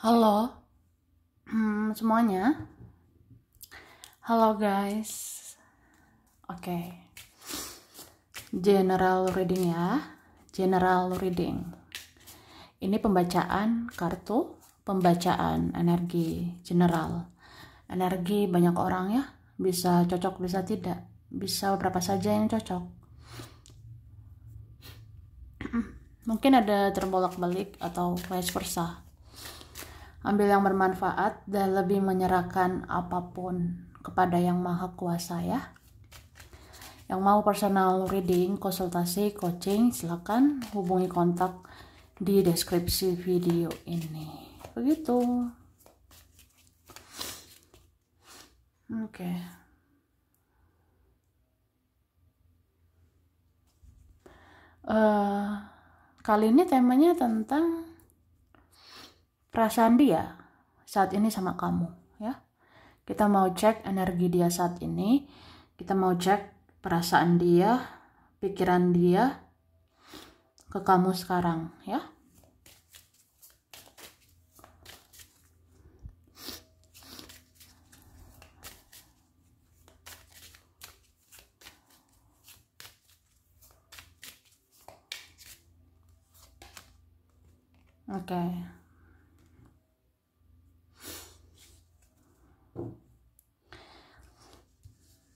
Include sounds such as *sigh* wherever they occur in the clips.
Halo hmm, semuanya. Halo guys. Oke. Okay. General reading ya. General reading. Ini pembacaan kartu, pembacaan energi general. Energi banyak orang ya, bisa cocok bisa tidak, bisa berapa saja yang cocok. *clears throat* Mungkin ada terbolak-balik atau vice versa ambil yang bermanfaat dan lebih menyerahkan apapun kepada yang maha kuasa ya yang mau personal reading, konsultasi, coaching silakan hubungi kontak di deskripsi video ini begitu oke okay. uh, eh, kali ini temanya tentang perasaan dia saat ini sama kamu ya kita mau cek energi dia saat ini kita mau cek perasaan dia pikiran dia ke kamu sekarang ya Okay.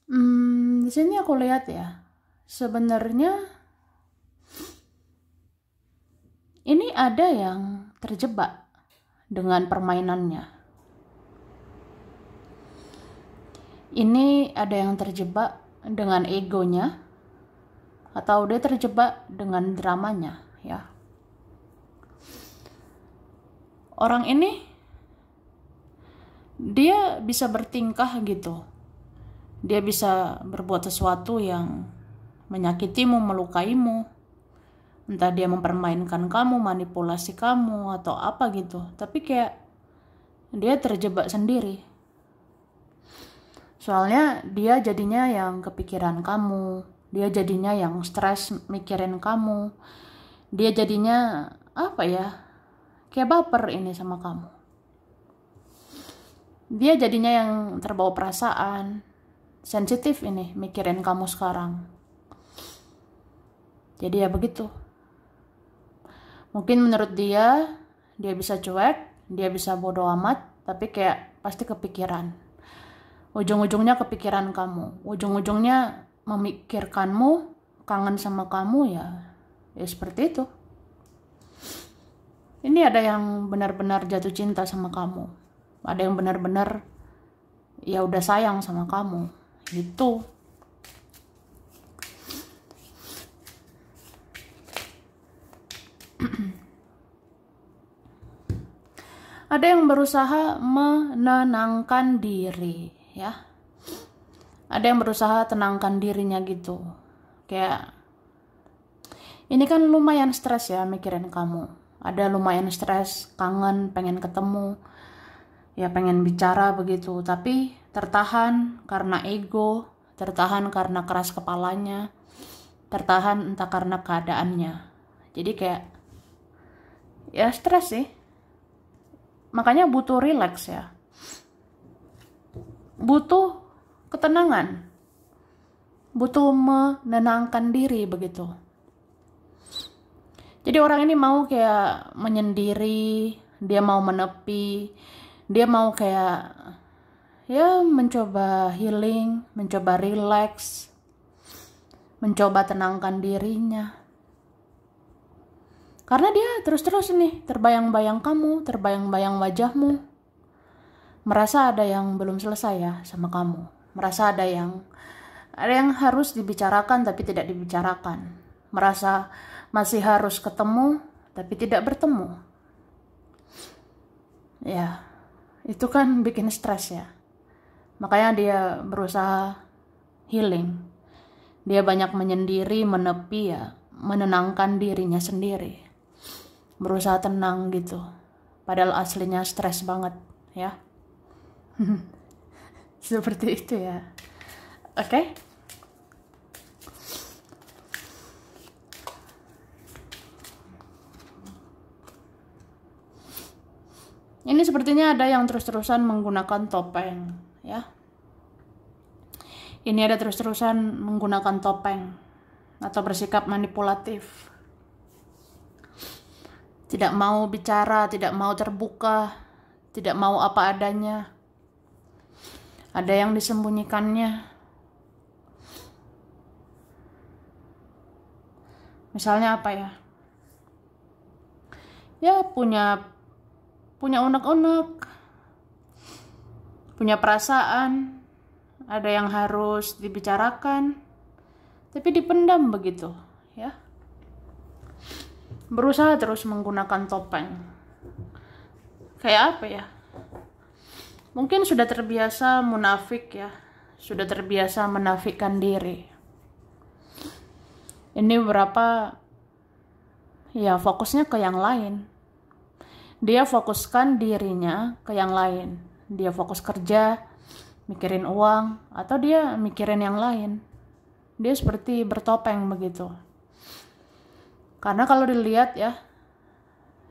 Hmm, di sini aku lihat ya, sebenarnya ini ada yang terjebak dengan permainannya. Ini ada yang terjebak dengan egonya, atau dia terjebak dengan dramanya, ya. Orang ini dia bisa bertingkah gitu dia bisa berbuat sesuatu yang menyakitimu, melukaimu. Entah dia mempermainkan kamu, manipulasi kamu, atau apa gitu. Tapi kayak dia terjebak sendiri. Soalnya dia jadinya yang kepikiran kamu, dia jadinya yang stres mikirin kamu, dia jadinya apa ya, kayak baper ini sama kamu. Dia jadinya yang terbawa perasaan, sensitif ini mikirin kamu sekarang. Jadi ya begitu. Mungkin menurut dia, dia bisa cuek, dia bisa bodoh amat, tapi kayak pasti kepikiran. Ujung-ujungnya kepikiran kamu, ujung-ujungnya memikirkanmu, kangen sama kamu ya, ya seperti itu. Ini ada yang benar-benar jatuh cinta sama kamu, ada yang benar-benar ya udah sayang sama kamu gitu ada yang berusaha menenangkan diri ya ada yang berusaha tenangkan dirinya gitu kayak ini kan lumayan stres ya mikirin kamu ada lumayan stres kangen pengen ketemu ya pengen bicara begitu tapi tertahan karena ego tertahan karena keras kepalanya tertahan entah karena keadaannya jadi kayak ya stres sih makanya butuh relax ya butuh ketenangan butuh menenangkan diri begitu jadi orang ini mau kayak menyendiri dia mau menepi dia mau kayak ya mencoba healing, mencoba relax, mencoba tenangkan dirinya. Karena dia terus-terus nih terbayang-bayang kamu, terbayang-bayang wajahmu. Merasa ada yang belum selesai ya sama kamu. Merasa ada yang ada yang harus dibicarakan tapi tidak dibicarakan. Merasa masih harus ketemu tapi tidak bertemu. Ya itu kan bikin stres ya makanya dia berusaha healing dia banyak menyendiri menepi ya menenangkan dirinya sendiri berusaha tenang gitu padahal aslinya stres banget ya *laughs* seperti itu ya oke okay? Ini sepertinya ada yang terus-terusan menggunakan topeng, ya. Ini ada terus-terusan menggunakan topeng atau bersikap manipulatif. Tidak mau bicara, tidak mau terbuka, tidak mau apa adanya. Ada yang disembunyikannya. Misalnya apa ya? Ya punya punya unek-unek punya perasaan ada yang harus dibicarakan tapi dipendam begitu ya berusaha terus menggunakan topeng kayak apa ya mungkin sudah terbiasa munafik ya sudah terbiasa menafikan diri ini berapa ya fokusnya ke yang lain dia fokuskan dirinya ke yang lain. Dia fokus kerja, mikirin uang, atau dia mikirin yang lain. Dia seperti bertopeng begitu. Karena kalau dilihat ya,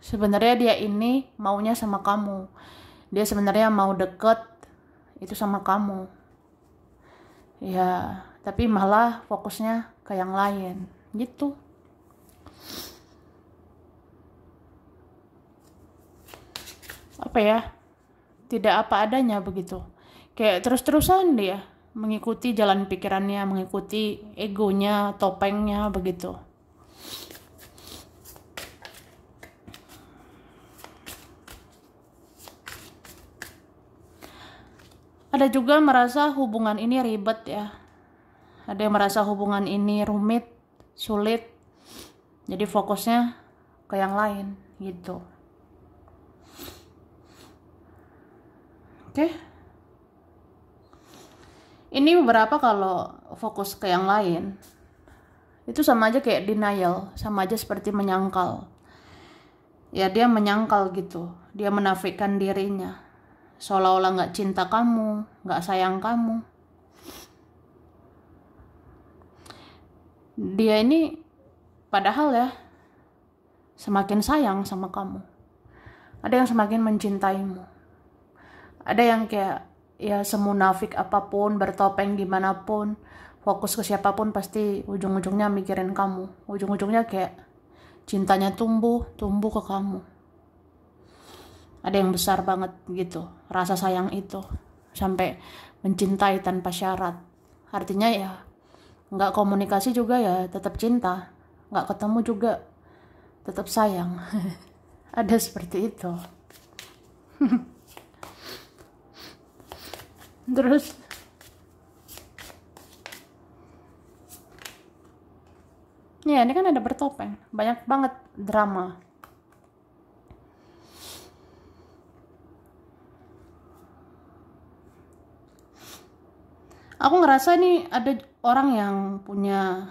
sebenarnya dia ini maunya sama kamu. Dia sebenarnya mau deket itu sama kamu. Ya, tapi malah fokusnya ke yang lain. Gitu. apa ya tidak apa adanya begitu kayak terus-terusan dia mengikuti jalan pikirannya mengikuti egonya topengnya begitu ada juga merasa hubungan ini ribet ya ada yang merasa hubungan ini rumit sulit jadi fokusnya ke yang lain gitu Oke. Okay. Ini beberapa kalau fokus ke yang lain. Itu sama aja kayak denial, sama aja seperti menyangkal. Ya dia menyangkal gitu, dia menafikan dirinya. Seolah-olah nggak cinta kamu, nggak sayang kamu. Dia ini padahal ya semakin sayang sama kamu. Ada yang semakin mencintaimu ada yang kayak ya semunafik apapun bertopeng dimanapun fokus ke siapapun pasti ujung-ujungnya mikirin kamu ujung-ujungnya kayak cintanya tumbuh tumbuh ke kamu ada yang besar banget gitu rasa sayang itu sampai mencintai tanpa syarat artinya ya nggak komunikasi juga ya tetap cinta nggak ketemu juga tetap sayang *laughs* ada seperti itu *laughs* terus ya ini kan ada bertopeng banyak banget drama aku ngerasa ini ada orang yang punya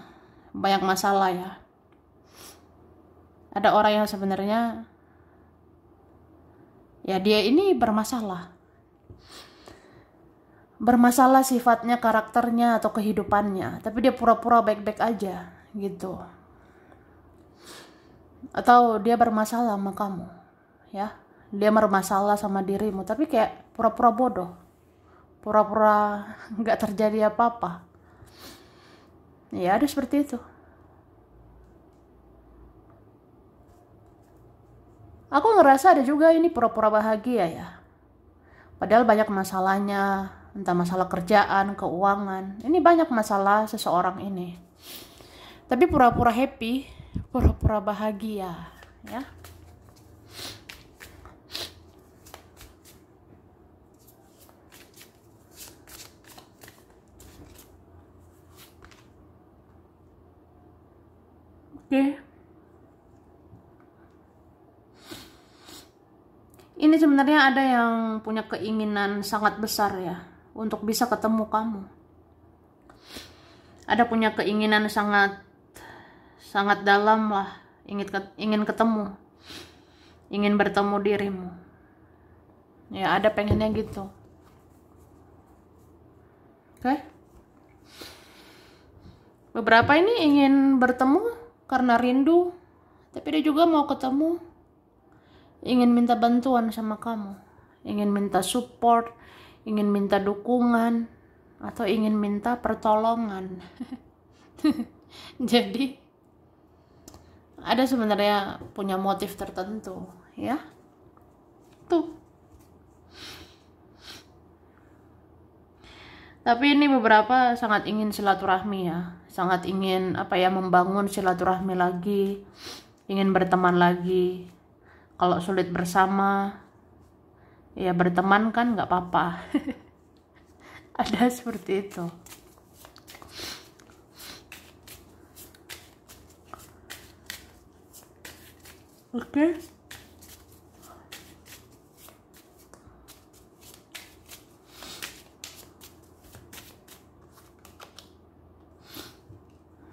banyak masalah ya ada orang yang sebenarnya ya dia ini bermasalah bermasalah sifatnya, karakternya atau kehidupannya, tapi dia pura-pura baik-baik aja gitu. Atau dia bermasalah sama kamu, ya. Dia bermasalah sama dirimu, tapi kayak pura-pura bodoh. Pura-pura *laughs* nggak terjadi apa-apa. Ya, ada seperti itu. Aku ngerasa ada juga ini pura-pura bahagia ya. Padahal banyak masalahnya, entah masalah kerjaan, keuangan. Ini banyak masalah seseorang ini. Tapi pura-pura happy, pura-pura bahagia, ya. Oke. Ini sebenarnya ada yang punya keinginan sangat besar ya untuk bisa ketemu kamu. Ada punya keinginan sangat sangat dalam lah, ingin ingin ketemu, ingin bertemu dirimu. Ya ada pengennya gitu. Oke. Beberapa ini ingin bertemu karena rindu, tapi dia juga mau ketemu, ingin minta bantuan sama kamu, ingin minta support, ingin minta dukungan atau ingin minta pertolongan. *laughs* Jadi ada sebenarnya punya motif tertentu, ya. Tuh. Tapi ini beberapa sangat ingin silaturahmi ya, sangat ingin apa ya membangun silaturahmi lagi, ingin berteman lagi. Kalau sulit bersama, ya berteman kan nggak apa-apa *laughs* ada seperti itu oke okay.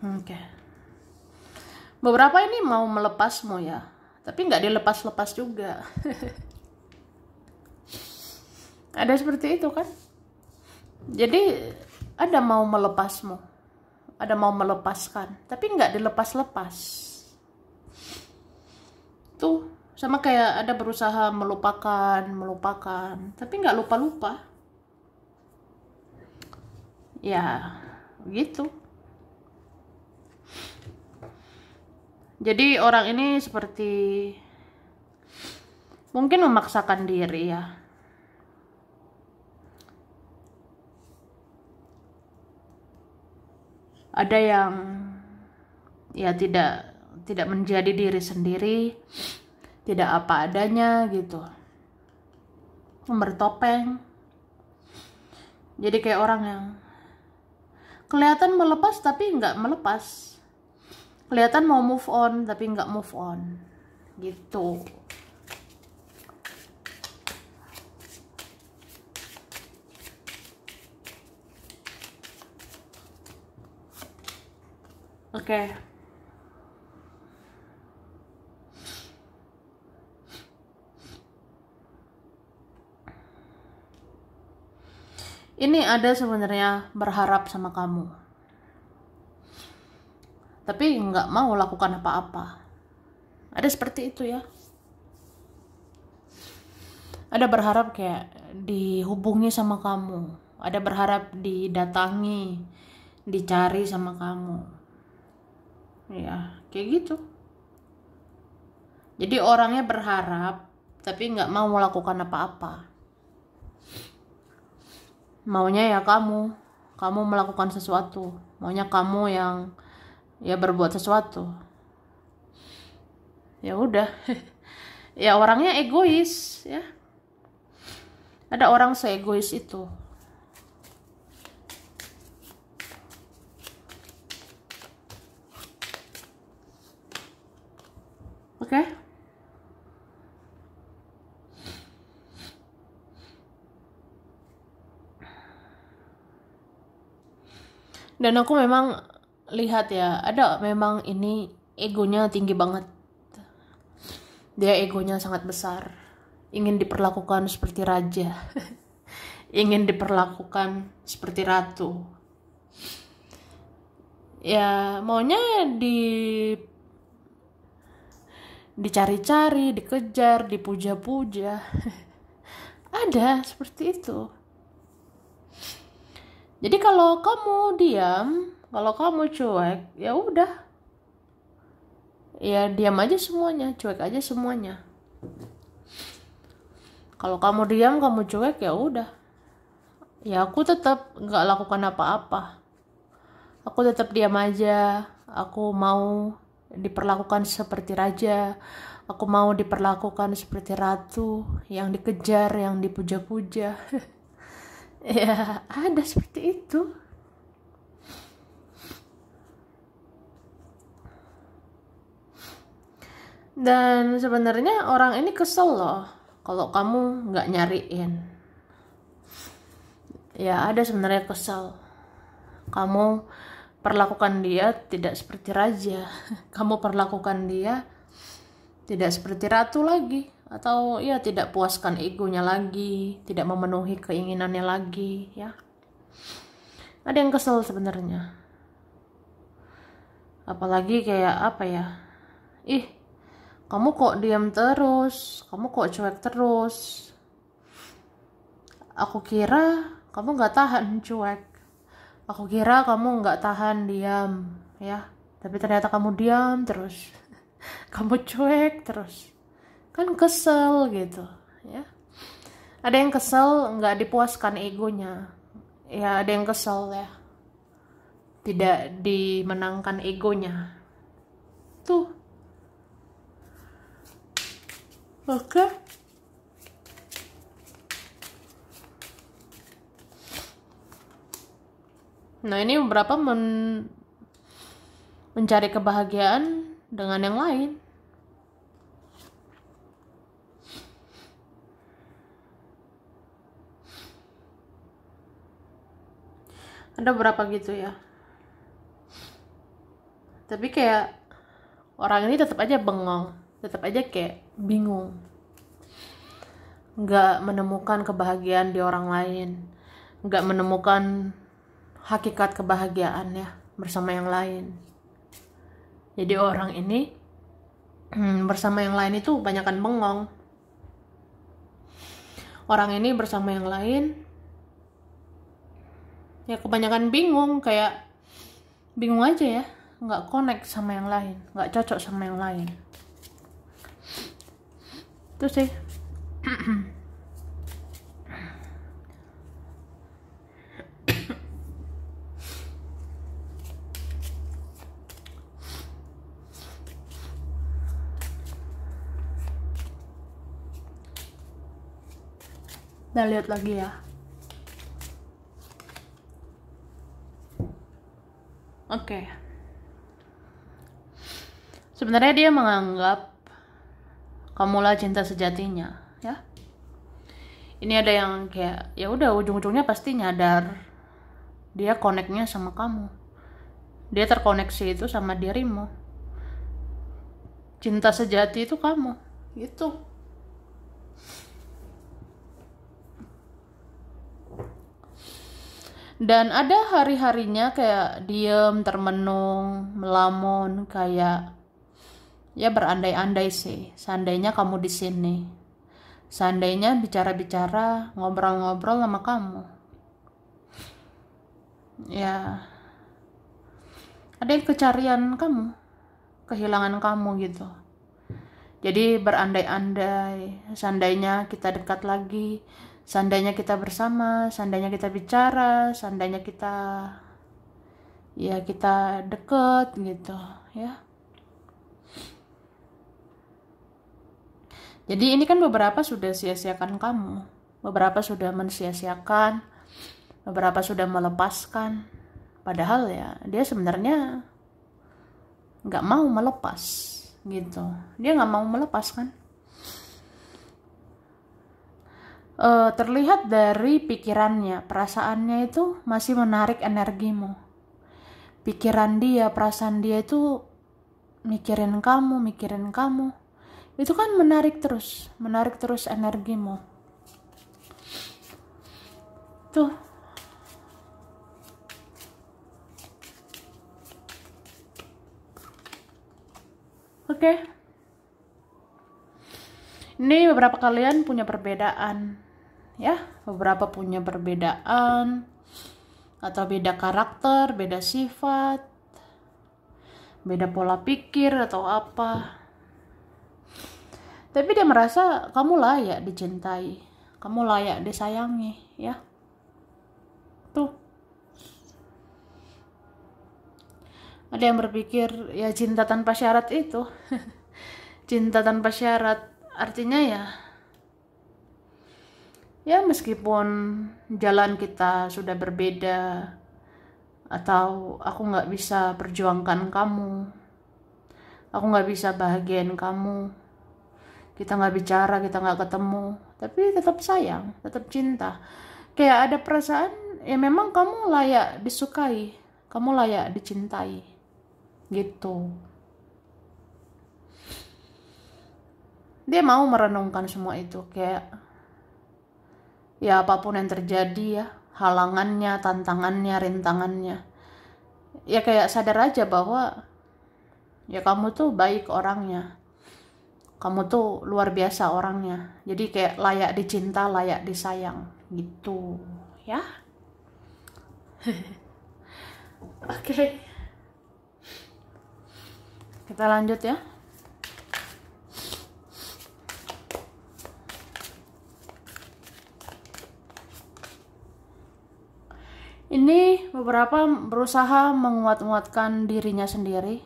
Oke. Okay. Beberapa ini mau melepas melepasmu ya, tapi nggak dilepas-lepas juga. *laughs* ada seperti itu kan jadi ada mau melepasmu ada mau melepaskan tapi nggak dilepas-lepas tuh sama kayak ada berusaha melupakan melupakan tapi nggak lupa-lupa ya gitu jadi orang ini seperti mungkin memaksakan diri ya ada yang ya tidak tidak menjadi diri sendiri tidak apa adanya gitu bertopeng jadi kayak orang yang kelihatan melepas tapi nggak melepas kelihatan mau move on tapi nggak move on gitu Oke. Okay. Ini ada sebenarnya berharap sama kamu. Tapi nggak mau lakukan apa-apa. Ada seperti itu ya. Ada berharap kayak dihubungi sama kamu. Ada berharap didatangi, dicari sama kamu ya kayak gitu jadi orangnya berharap tapi nggak mau melakukan apa-apa maunya ya kamu kamu melakukan sesuatu maunya kamu yang ya berbuat sesuatu ya udah *laughs* ya orangnya egois ya ada orang seegois itu Dan aku memang lihat ya, ada memang ini egonya tinggi banget. Dia egonya sangat besar. Ingin diperlakukan seperti raja. *laughs* Ingin diperlakukan seperti ratu. Ya, maunya di dicari-cari, dikejar, dipuja-puja. *laughs* Ada seperti itu. Jadi kalau kamu diam, kalau kamu cuek, ya udah. Ya diam aja semuanya, cuek aja semuanya. Kalau kamu diam, kamu cuek, ya udah. Ya aku tetap nggak lakukan apa-apa. Aku tetap diam aja. Aku mau diperlakukan seperti raja, aku mau diperlakukan seperti ratu yang dikejar, yang dipuja-puja. *laughs* ya, ada seperti itu. Dan sebenarnya orang ini kesel loh kalau kamu nggak nyariin. Ya ada sebenarnya kesel. Kamu perlakukan dia tidak seperti raja *laughs* kamu perlakukan dia tidak seperti ratu lagi atau ya tidak puaskan egonya lagi tidak memenuhi keinginannya lagi ya ada yang kesel sebenarnya apalagi kayak apa ya ih kamu kok diam terus kamu kok cuek terus aku kira kamu nggak tahan cuek Aku kira kamu nggak tahan diam, ya. Tapi ternyata kamu diam terus. *laughs* kamu cuek terus. Kan kesel gitu, ya. Ada yang kesel nggak dipuaskan egonya. Ya, ada yang kesel ya. Tidak dimenangkan egonya. Tuh. Oke. Okay. Nah, ini beberapa men mencari kebahagiaan dengan yang lain. Ada berapa gitu ya. Tapi kayak orang ini tetap aja bengong, tetap aja kayak bingung. Nggak menemukan kebahagiaan di orang lain. Nggak menemukan hakikat kebahagiaannya bersama yang lain. Jadi orang ini *clears throat* bersama yang lain itu banyakkan bengong. Orang ini bersama yang lain ya kebanyakan bingung kayak bingung aja ya nggak connect sama yang lain nggak cocok sama yang lain itu sih *clears throat* kita lihat lagi ya oke okay. sebenarnya dia menganggap kamulah cinta sejatinya ya ini ada yang kayak ya udah ujung-ujungnya pasti nyadar dia koneknya sama kamu dia terkoneksi itu sama dirimu cinta sejati itu kamu gitu dan ada hari-harinya kayak diem termenung melamun kayak ya berandai-andai sih seandainya kamu di sini seandainya bicara-bicara ngobrol-ngobrol sama kamu ya ada yang kecarian kamu kehilangan kamu gitu jadi berandai-andai seandainya kita dekat lagi Seandainya kita bersama, seandainya kita bicara, seandainya kita ya kita deket gitu ya. Jadi ini kan beberapa sudah sia-siakan kamu, beberapa sudah mensia-siakan, beberapa sudah melepaskan. Padahal ya dia sebenarnya nggak mau melepas gitu. Dia nggak mau melepaskan. uh, terlihat dari pikirannya, perasaannya itu masih menarik energimu. Pikiran dia, perasaan dia itu mikirin kamu, mikirin kamu. Itu kan menarik terus, menarik terus energimu. Tuh. Oke. Okay. Ini beberapa kalian punya perbedaan ya beberapa punya perbedaan atau beda karakter beda sifat beda pola pikir atau apa tapi dia merasa kamu layak dicintai kamu layak disayangi ya tuh ada yang berpikir ya cinta tanpa syarat itu *laughs* cinta tanpa syarat artinya ya ya meskipun jalan kita sudah berbeda atau aku nggak bisa perjuangkan kamu aku nggak bisa bahagiain kamu kita nggak bicara kita nggak ketemu tapi tetap sayang tetap cinta kayak ada perasaan ya memang kamu layak disukai kamu layak dicintai gitu dia mau merenungkan semua itu kayak ya apapun yang terjadi ya halangannya tantangannya rintangannya ya kayak sadar aja bahwa ya kamu tuh baik orangnya kamu tuh luar biasa orangnya jadi kayak layak dicinta layak disayang gitu ya *laughs* oke okay. kita lanjut ya Ini beberapa berusaha menguat muatkan dirinya sendiri,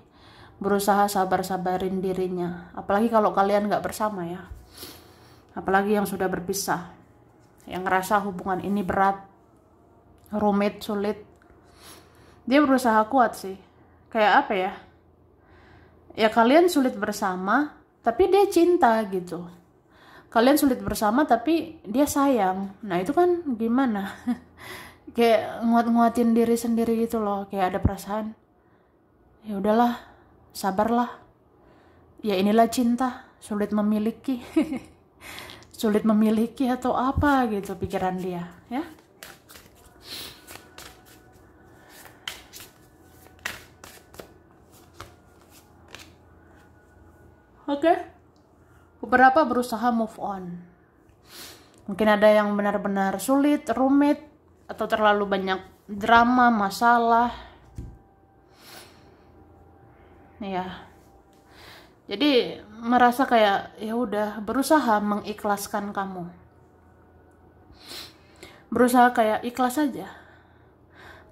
berusaha sabar-sabarin dirinya. Apalagi kalau kalian nggak bersama ya. Apalagi yang sudah berpisah, yang ngerasa hubungan ini berat, rumit, sulit. Dia berusaha kuat sih. Kayak apa ya? Ya kalian sulit bersama, tapi dia cinta gitu kalian sulit bersama tapi dia sayang nah itu kan gimana *laughs* kayak nguat-nguatin diri sendiri gitu loh kayak ada perasaan ya udahlah sabarlah ya inilah cinta sulit memiliki *laughs* sulit memiliki atau apa gitu pikiran dia ya Oke. Okay. Beberapa berusaha move on. Mungkin ada yang benar-benar sulit, rumit, atau terlalu banyak drama masalah ya jadi merasa kayak ya udah berusaha mengikhlaskan kamu berusaha kayak ikhlas saja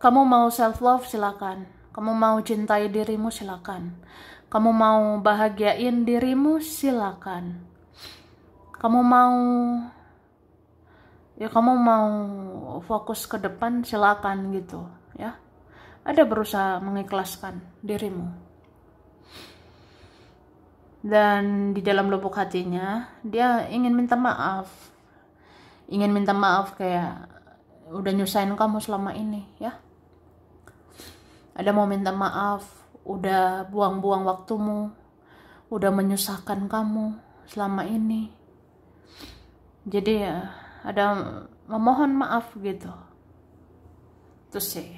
kamu mau self love silakan kamu mau cintai dirimu silakan kamu mau bahagiain dirimu silakan kamu mau ya kamu mau fokus ke depan silakan gitu ya ada berusaha mengikhlaskan dirimu dan di dalam lubuk hatinya dia ingin minta maaf ingin minta maaf kayak udah nyusahin kamu selama ini ya ada mau minta maaf udah buang-buang waktumu udah menyusahkan kamu selama ini jadi ya ada memohon maaf gitu itu sih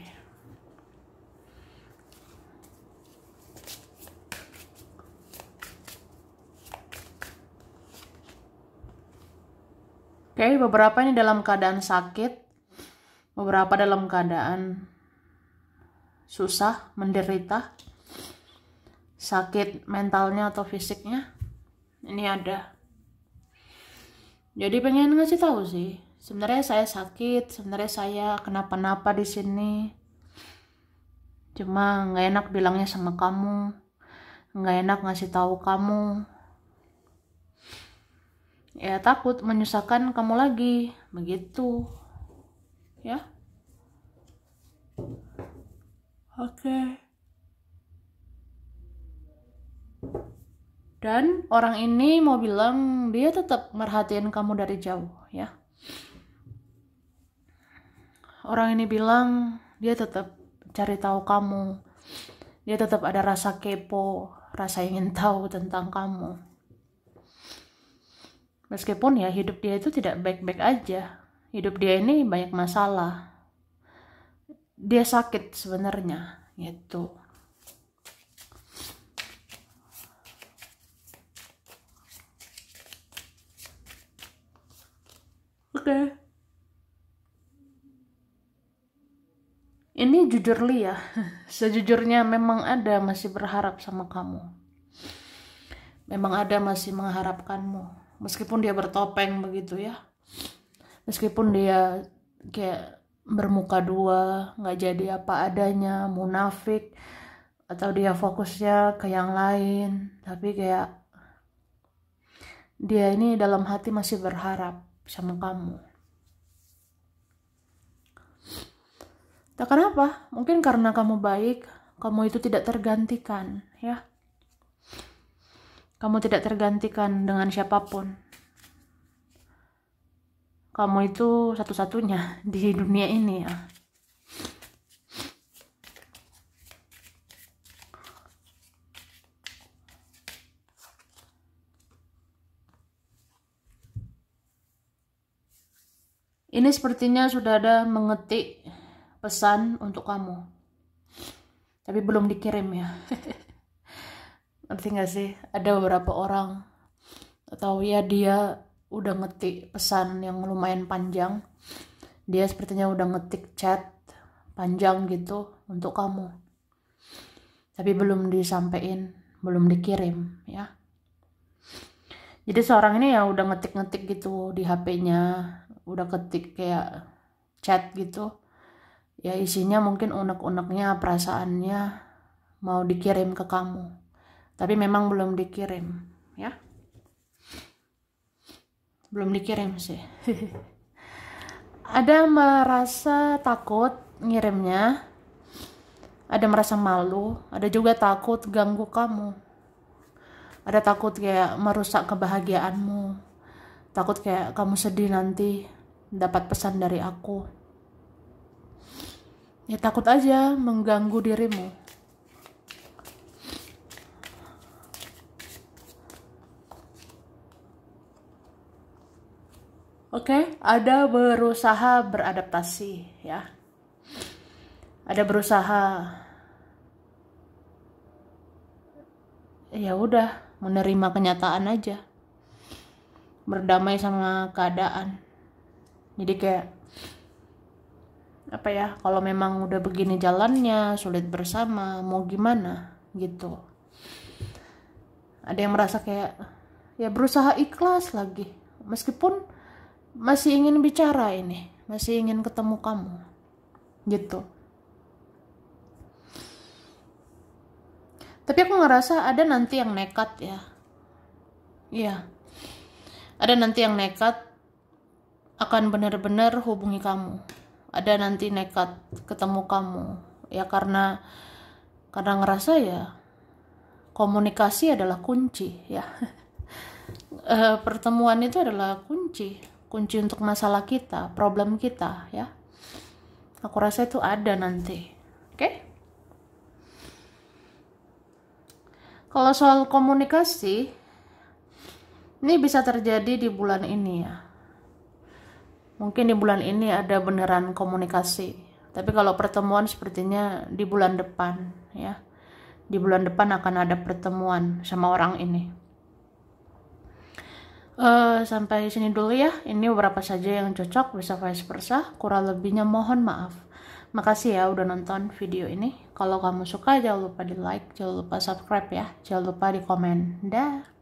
Oke, okay, beberapa ini dalam keadaan sakit, beberapa dalam keadaan susah, menderita, sakit mentalnya atau fisiknya. Ini ada jadi pengen ngasih tahu sih sebenarnya saya sakit sebenarnya saya kenapa-napa di sini cuma nggak enak bilangnya sama kamu nggak enak ngasih tahu kamu ya takut menyusahkan kamu lagi begitu ya oke okay. Dan orang ini mau bilang dia tetap merhatiin kamu dari jauh, ya. Orang ini bilang dia tetap cari tahu kamu. Dia tetap ada rasa kepo, rasa ingin tahu tentang kamu. Meskipun ya hidup dia itu tidak baik-baik aja. Hidup dia ini banyak masalah. Dia sakit sebenarnya, gitu Oke. Ini jujur li ya. *laughs* Sejujurnya memang ada masih berharap sama kamu. Memang ada masih mengharapkanmu. Meskipun dia bertopeng begitu ya. Meskipun dia kayak bermuka dua, nggak jadi apa adanya, munafik atau dia fokusnya ke yang lain, tapi kayak dia ini dalam hati masih berharap sama kamu. Tak kenapa, mungkin karena kamu baik, kamu itu tidak tergantikan, ya. Kamu tidak tergantikan dengan siapapun. Kamu itu satu-satunya di dunia ini, ya. Ini sepertinya sudah ada mengetik pesan untuk kamu. Tapi belum dikirim ya. *laughs* Ngerti gak sih? Ada beberapa orang atau ya dia udah ngetik pesan yang lumayan panjang. Dia sepertinya udah ngetik chat panjang gitu untuk kamu. Tapi belum disampaikan, belum dikirim ya. Jadi seorang ini ya udah ngetik-ngetik gitu di HP-nya, udah ketik kayak chat gitu ya isinya mungkin unek-uneknya perasaannya mau dikirim ke kamu tapi memang belum dikirim ya belum dikirim sih *laughs* ada merasa takut ngirimnya ada merasa malu ada juga takut ganggu kamu ada takut kayak merusak kebahagiaanmu takut kayak kamu sedih nanti dapat pesan dari aku. Ya takut aja mengganggu dirimu. Oke, okay, ada berusaha beradaptasi ya. Ada berusaha ya udah menerima kenyataan aja berdamai sama keadaan jadi kayak apa ya kalau memang udah begini jalannya sulit bersama mau gimana gitu ada yang merasa kayak ya berusaha ikhlas lagi meskipun masih ingin bicara ini masih ingin ketemu kamu gitu tapi aku ngerasa ada nanti yang nekat ya iya ada nanti yang nekat akan benar-benar hubungi kamu ada nanti nekat ketemu kamu ya karena karena ngerasa ya komunikasi adalah kunci ya *laughs* e, pertemuan itu adalah kunci kunci untuk masalah kita problem kita ya aku rasa itu ada nanti oke okay? kalau soal komunikasi ini bisa terjadi di bulan ini ya mungkin di bulan ini ada beneran komunikasi tapi kalau pertemuan sepertinya di bulan depan ya di bulan depan akan ada pertemuan sama orang ini uh, sampai sini dulu ya ini beberapa saja yang cocok bisa vice versa kurang lebihnya mohon maaf makasih ya udah nonton video ini kalau kamu suka jangan lupa di like jangan lupa subscribe ya jangan lupa di komen dah